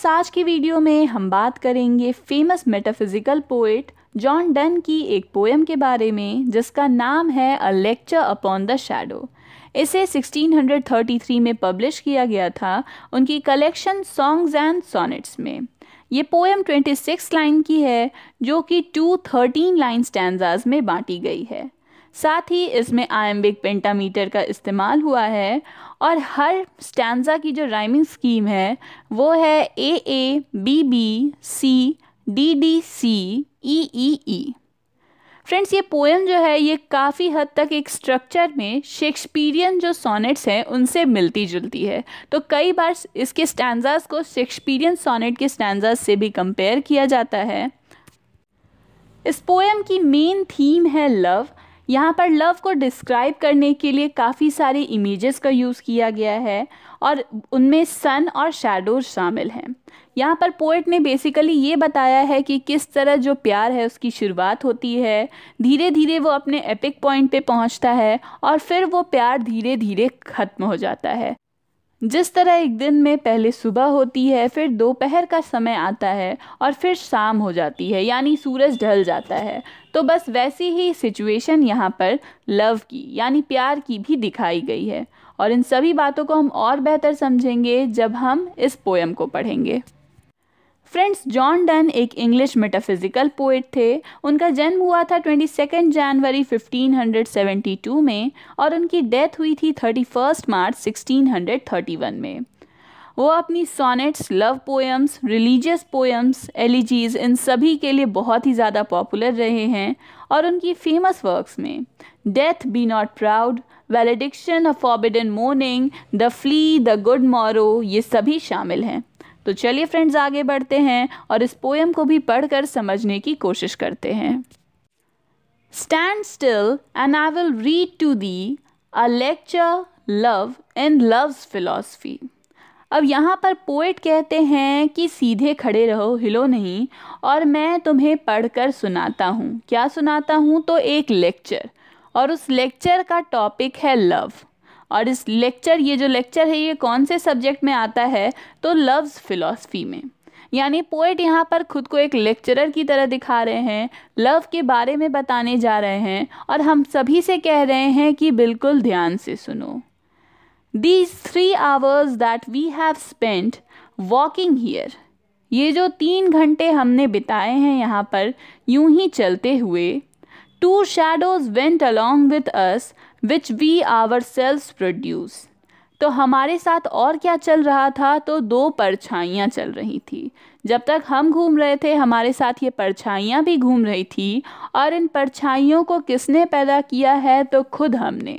Friends आज की video में हम बात करेंगे famous metaphysical poet John Donne की एक पोएम के बारे में जिसका नाम है a lecture upon the shadow इसे 1633 में पब्लिश किया गया था उनकी कलेक्शन सॉन्ग्स एंड सोनेट्स में ये पोएम 26 लाइन की है जो कि टू थर्टीन लाइन स्टैंड में बांटी गई है साथ ही इसमें आयम्बिक पेंटामीटर का इस्तेमाल हुआ है और हर स्टैंडा की जो राइमिंग स्कीम है वो है A A B B C D D C E E E friends ये पोएम जो है ये काफ़ी हद तक एक स्ट्रक्चर में शेक्सपीरियन जो सोनेट्स हैं उनसे मिलती जुलती है तो कई बार इसके स्टैंडाज को शेक्सपीरियन सोनेट के स्टैंडाज से भी कंपेयर किया जाता है इस पोएम की मेन थीम है लव यहाँ पर लव को डिस्क्राइब करने के लिए काफ़ी सारे इमेजेस का यूज़ किया गया है और उनमें सन और शेडोज शामिल हैं यहाँ पर पोइट ने बेसिकली ये बताया है कि किस तरह जो प्यार है उसकी शुरुआत होती है धीरे धीरे वो अपने एपिक पॉइंट पे पहुँचता है और फिर वो प्यार धीरे धीरे ख़त्म हो जाता है जिस तरह एक दिन में पहले सुबह होती है फिर दोपहर का समय आता है और फिर शाम हो जाती है यानी सूरज ढल जाता है तो बस वैसी ही सिचुएशन यहाँ पर लव की यानी प्यार की भी दिखाई गई है और इन सभी बातों को हम और बेहतर समझेंगे जब हम इस पोएम को पढ़ेंगे फ्रेंड्स जॉन डन एक इंग्लिश मेटाफिजिकल पोइट थे उनका जन्म हुआ था सेकेंड जनवरी 1572 में और उनकी डेथ हुई थी 31 मार्च 1631 में वो अपनी sonnets love poems religious poems elegies इन सभी के लिए बहुत ही ज़्यादा पॉपुलर रहे हैं और उनकी फेमस वर्क्स में death be not proud valediction a in mourning the flea the good morrow ये सभी शामिल हैं तो चलिए फ्रेंड्स आगे बढ़ते हैं और इस पोएम को भी पढ़कर समझने की कोशिश करते हैं stand still and I will read to thee a lecture love in love's philosophy अब यहाँ पर पोइट कहते हैं कि सीधे खड़े रहो हिलो नहीं और मैं तुम्हें पढ़कर सुनाता हूँ क्या सुनाता हूँ तो एक लेक्चर और उस लेक्चर का टॉपिक है लव और इस लेक्चर ये जो लेक्चर है ये कौन से सब्जेक्ट में आता है तो लव्स फिलोसफी में यानी पोएट यहाँ पर खुद को एक लेक्चरर की तरह दिखा रहे हैं लव के बारे में बताने जा रहे हैं और हम सभी से कह रहे हैं कि बिल्कुल ध्यान से सुनो these three hours that we have spent walking here ये जो तीन घंटे हमने बिताए हैं यहाँ पर यूं ही चलते हुए two shadows went along with us which we ourselves produce तो हमारे साथ और क्या चल रहा था तो दो परछाइयाँ चल रही थी जब तक हम घूम रहे थे हमारे साथ ये परछाइयाँ भी घूम रही थी और इन परछाइयों को किसने पैदा किया है तो खुद हमने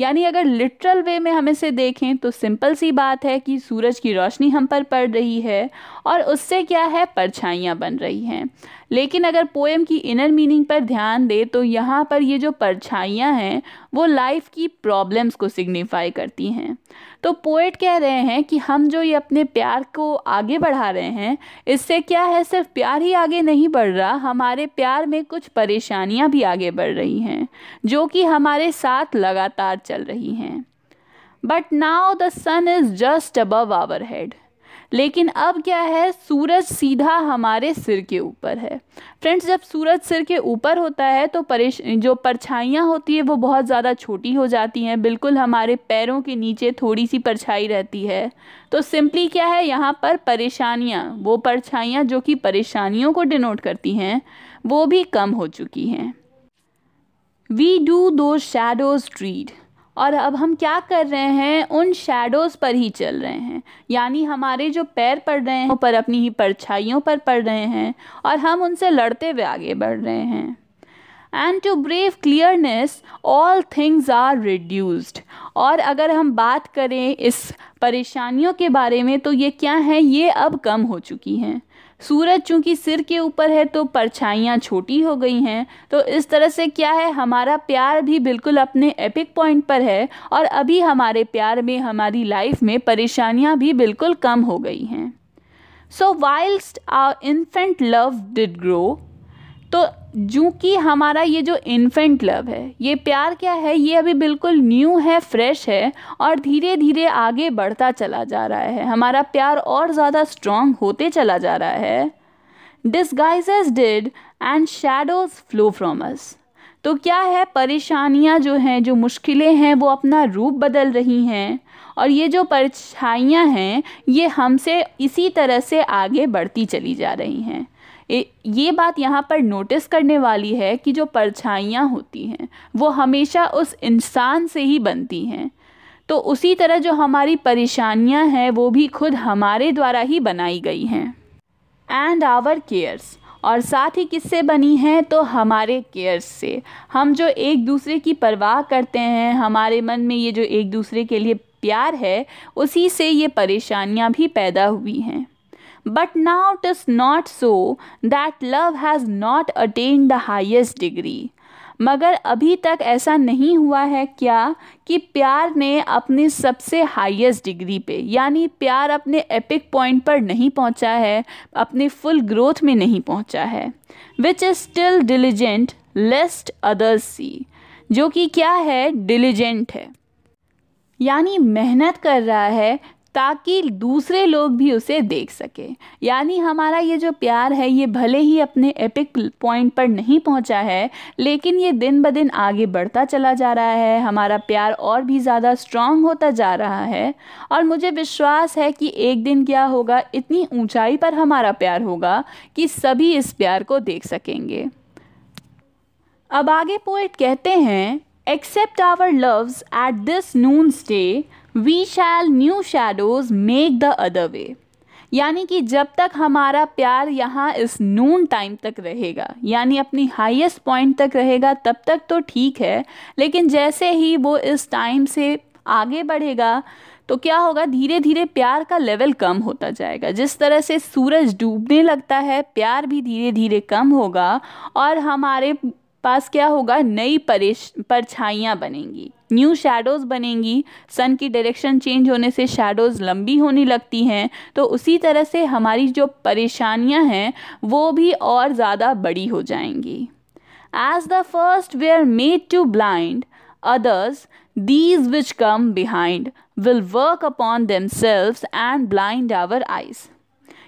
यानी अगर लिटरल वे में हम इसे देखें तो सिंपल सी बात है कि सूरज की रोशनी हम पर पड़ रही है और उससे क्या है परछाइयाँ बन रही हैं लेकिन अगर पोएम की इनर मीनिंग पर ध्यान दें तो यहाँ पर ये जो परछाइयाँ हैं वो लाइफ की प्रॉब्लम्स को सिग्निफाई करती हैं तो पोएट कह रहे हैं कि हम जो ये अपने प्यार को आगे बढ़ा रहे हैं इससे क्या है सिर्फ प्यार ही आगे नहीं बढ़ रहा हमारे प्यार में कुछ परेशानियां भी आगे बढ़ रही हैं जो कि हमारे साथ लगातार चल रही हैं but now the sun is just above our head लेकिन अब क्या है सूरज सीधा हमारे सिर के ऊपर है फ्रेंड्स जब सूरज सिर के ऊपर होता है तो परेश जो परछाइयाँ होती है वो बहुत ज़्यादा छोटी हो जाती हैं बिल्कुल हमारे पैरों के नीचे थोड़ी सी परछाई रहती है तो सिंपली क्या है यहाँ पर परेशानियाँ वो परछाइयाँ जो कि परेशानियों को डिनोट करती हैं वो भी कम हो चुकी हैं we do those shadows tread और अब हम क्या कर रहे हैं उन शेडोज़ पर ही चल रहे हैं यानी हमारे जो पैर पड़ रहे हैं पर अपनी ही परछाइयों पर पड़ रहे हैं और हम उनसे लड़ते हुए आगे बढ़ रहे हैं and to brave clearness all things are reduced और अगर हम बात करें इस परेशानियों के बारे में तो ये क्या है ये अब कम हो चुकी हैं सूरज चूंकि सिर के ऊपर है तो परछाइयाँ छोटी हो गई हैं तो इस तरह से क्या है हमारा प्यार भी बिल्कुल अपने एपिक पॉइंट पर है और अभी हमारे प्यार में हमारी लाइफ में परेशानियाँ भी बिल्कुल कम हो गई हैं so wild our infant love did grow तो जो कि हमारा ये जो इन्फेंट लव है ये प्यार क्या है ये अभी बिल्कुल न्यू है फ्रेश है और धीरे धीरे आगे बढ़ता चला जा रहा है हमारा प्यार और ज़्यादा स्ट्रॉन्ग होते चला जा रहा है disguises did and shadows flow from us तो क्या है परेशानियाँ जो हैं जो मुश्किलें हैं वो अपना रूप बदल रही हैं और ये जो परछाइयाँ हैं ये हमसे इसी तरह से आगे बढ़ती चली जा रही हैं ये बात यहाँ पर नोटिस करने वाली है कि जो परछाइयाँ होती हैं वो हमेशा उस इंसान से ही बनती हैं तो उसी तरह जो हमारी परेशानियाँ हैं वो भी खुद हमारे द्वारा ही बनाई गई हैं एंड आवर केयर्स और साथ ही किससे बनी है तो हमारे केयर्स से हम जो एक दूसरे की परवाह करते हैं हमारे मन में ये जो एक दूसरे के लिए प्यार है उसी से ये परेशानियाँ भी पैदा हुई हैं But now it is not so that love has not attained the highest degree. मगर अभी तक ऐसा नहीं हुआ है क्या कि प्यार ने अपनी सबसे हाईएस्ट डिग्री पे यानी प्यार अपने एपिक पॉइंट पर नहीं पहुंचा है अपने फुल ग्रोथ में नहीं पहुंचा है which is still diligent lest others see जो कि क्या है डिलीजेंट है यानी मेहनत कर रहा है ताकि दूसरे लोग भी उसे देख सकें यानी हमारा ये जो प्यार है ये भले ही अपने एपिक पॉइंट पर नहीं पहुंचा है लेकिन ये दिन ब दिन आगे बढ़ता चला जा रहा है हमारा प्यार और भी ज़्यादा स्ट्रांग होता जा रहा है और मुझे विश्वास है कि एक दिन क्या होगा इतनी ऊंचाई पर हमारा प्यार होगा कि सभी इस प्यार को देख सकेंगे अब आगे पोइट कहते हैं except our loves at this noon stay we shall new shadows make the other way यानी कि जब तक हमारा प्यार यहाँ इस नून टाइम तक रहेगा यानी अपनी हाईएस्ट पॉइंट तक रहेगा तब तक तो ठीक है लेकिन जैसे ही वो इस टाइम से आगे बढ़ेगा तो क्या होगा धीरे धीरे प्यार का लेवल कम होता जाएगा जिस तरह से सूरज डूबने लगता है प्यार भी धीरे धीरे कम होगा और हमारे पास क्या होगा नई परेश परछाइयाँ बनेंगी न्यू शेडोज़ बनेंगी सन की डायरेक्शन चेंज होने से शेडोज़ लंबी होने लगती हैं तो उसी तरह से हमारी जो परेशानियाँ हैं वो भी और ज़्यादा बड़ी हो जाएंगी as the first were made to blind others these which come behind will work upon themselves and blind our eyes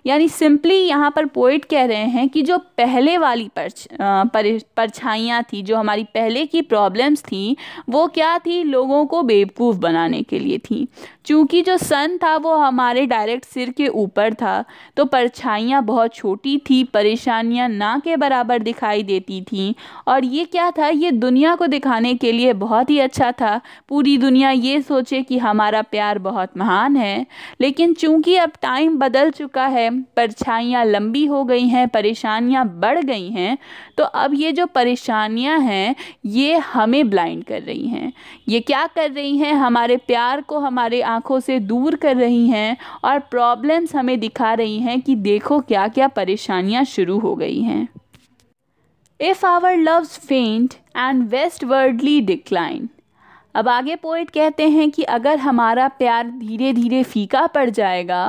यानी सिंपली यहाँ पर पोइट कह रहे हैं कि जो पहले वाली परछ पर, परछाइयाँ थी जो हमारी पहले की प्रॉब्लम्स थी वो क्या थी लोगों को बेवकूफ़ बनाने के लिए थी चूँकि जो सन था वो हमारे डायरेक्ट सिर के ऊपर था तो परछाइयाँ बहुत छोटी थी परेशानियाँ ना के बराबर दिखाई देती थी और ये क्या था ये दुनिया को दिखाने के लिए बहुत ही अच्छा था पूरी दुनिया ये सोचे कि हमारा प्यार बहुत महान है लेकिन चूँकि अब टाइम बदल चुका है परछाइयाँ लंबी हो गई हैं परेशानियाँ बढ़ गई हैं तो अब ये जो परेशानियाँ हैं ये हमें ब्लाइंड कर रही हैं ये क्या कर रही हैं हमारे प्यार को हमारे आँखों से दूर कर रही हैं और प्रॉब्लम्स हमें दिखा रही हैं कि देखो क्या क्या परेशानियाँ शुरू हो गई हैं if our loves faint and westwardly decline अब आगे पोइट कहते हैं कि अगर हमारा प्यार धीरे धीरे फीका पड़ जाएगा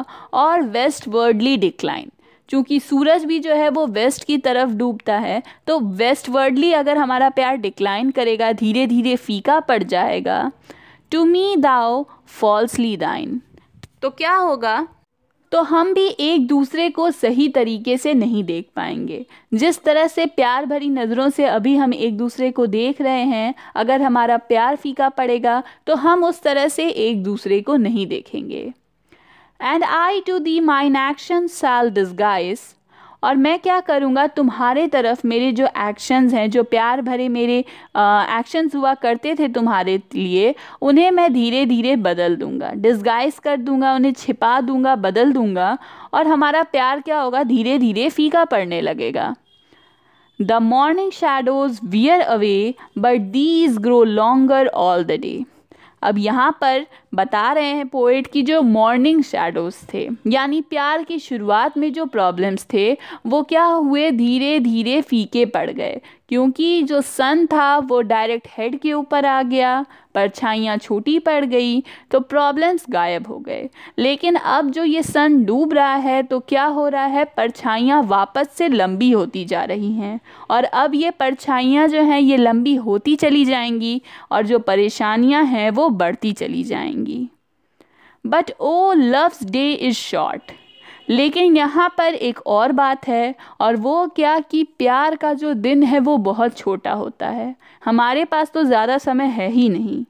और वेस्ट वर्डली डिक्लाइन चूँकि सूरज भी जो है वो वेस्ट की तरफ डूबता है तो वेस्ट वर्डली अगर हमारा प्यार डिक्लाइन करेगा धीरे धीरे फीका पड़ जाएगा टू मी दाओ फॉल्सली दाइन तो क्या होगा तो हम भी एक दूसरे को सही तरीके से नहीं देख पाएंगे जिस तरह से प्यार भरी नज़रों से अभी हम एक दूसरे को देख रहे हैं अगर हमारा प्यार फीका पड़ेगा तो हम उस तरह से एक दूसरे को नहीं देखेंगे and I to thee mine action shall disguise और मैं क्या करूँगा तुम्हारे तरफ मेरे जो एक्शंस हैं जो प्यार भरे मेरे एक्शंस हुआ करते थे तुम्हारे लिए उन्हें मैं धीरे धीरे बदल दूँगा डिस्गाइज कर दूँगा उन्हें छिपा दूँगा बदल दूँगा और हमारा प्यार क्या होगा धीरे धीरे फीका पड़ने लगेगा the morning shadows wear away but these grow longer all the day अब यहाँ पर बता रहे हैं पोइट की जो मॉर्निंग शेडोज़ थे यानी प्यार की शुरुआत में जो प्रॉब्लम्स थे वो क्या हुए धीरे धीरे फीके पड़ गए क्योंकि जो सन था वो डायरेक्ट हेड के ऊपर आ गया परछाइयाँ छोटी पड़ गई तो प्रॉब्लम्स गायब हो गए लेकिन अब जो ये सन डूब रहा है तो क्या हो रहा है परछाइयाँ वापस से लंबी होती जा रही हैं और अब ये परछाइयाँ जो हैं ये लंबी होती चली जाएंगी और जो परेशानियाँ हैं वो बढ़ती चली जाएंगी but oh love's day is short लेकिन यहाँ पर एक और बात है और वो क्या कि प्यार का जो दिन है वो बहुत छोटा होता है हमारे पास तो ज़्यादा समय है ही नहीं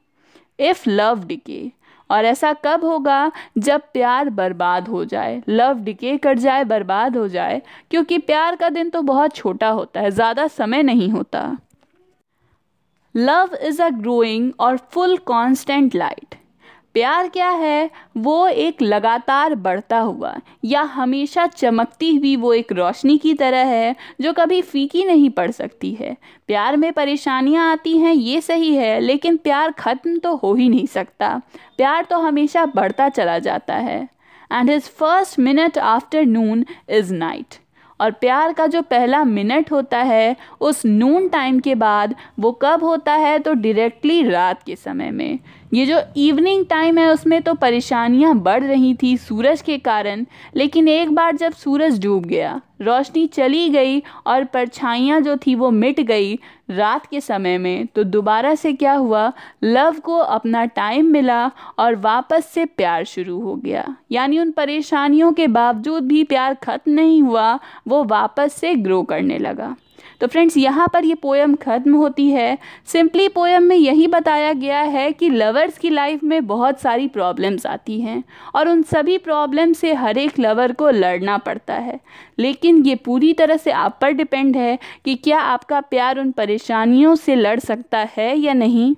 इफ़ लव डिके और ऐसा कब होगा जब प्यार बर्बाद हो जाए लव डिके कर जाए बर्बाद हो जाए क्योंकि प्यार का दिन तो बहुत छोटा होता है ज़्यादा समय नहीं होता love is a growing or full constant light प्यार क्या है वो एक लगातार बढ़ता हुआ या हमेशा चमकती हुई वो एक रोशनी की तरह है जो कभी फीकी नहीं पड़ सकती है प्यार में परेशानियाँ आती हैं ये सही है लेकिन प्यार ख़त्म तो हो ही नहीं सकता प्यार तो हमेशा बढ़ता चला जाता है and his first minute after noon is night और प्यार का जो पहला मिनट होता है उस नून टाइम के बाद वो कब होता है तो डायरेक्टली रात के समय में ये जो इवनिंग टाइम है उसमें तो परेशानियां बढ़ रही थी सूरज के कारण लेकिन एक बार जब सूरज डूब गया रोशनी चली गई और परछाइयाँ जो थी वो मिट गई रात के समय में तो दोबारा से क्या हुआ लव को अपना टाइम मिला और वापस से प्यार शुरू हो गया यानी उन परेशानियों के बावजूद भी प्यार ख़त्म नहीं हुआ वो वापस से ग्रो करने लगा तो फ्रेंड्स यहाँ पर ये पोएम ख़त्म होती है सिंपली पोएम में यही बताया गया है कि लवर्स की लाइफ में बहुत सारी प्रॉब्लम्स आती हैं और उन सभी प्रॉब्लम से हर एक लवर को लड़ना पड़ता है लेकिन ये पूरी तरह से आप पर डिपेंड है कि क्या आपका प्यार उन परेशानियों से लड़ सकता है या नहीं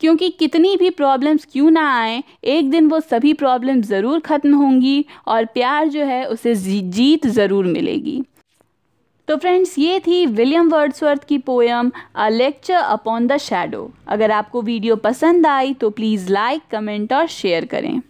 क्योंकि कितनी भी प्रॉब्लम्स क्यों ना आए एक दिन वो सभी प्रॉब्लम ज़रूर ख़त्म होंगी और प्यार जो है उसे जीत ज़रूर मिलेगी तो फ्रेंड्स ये थी विलियम वर्ड्सवर्थ की poem a lecture upon the shadow अगर आपको वीडियो पसंद आई तो प्लीज़ लाइक कमेंट और शेयर करें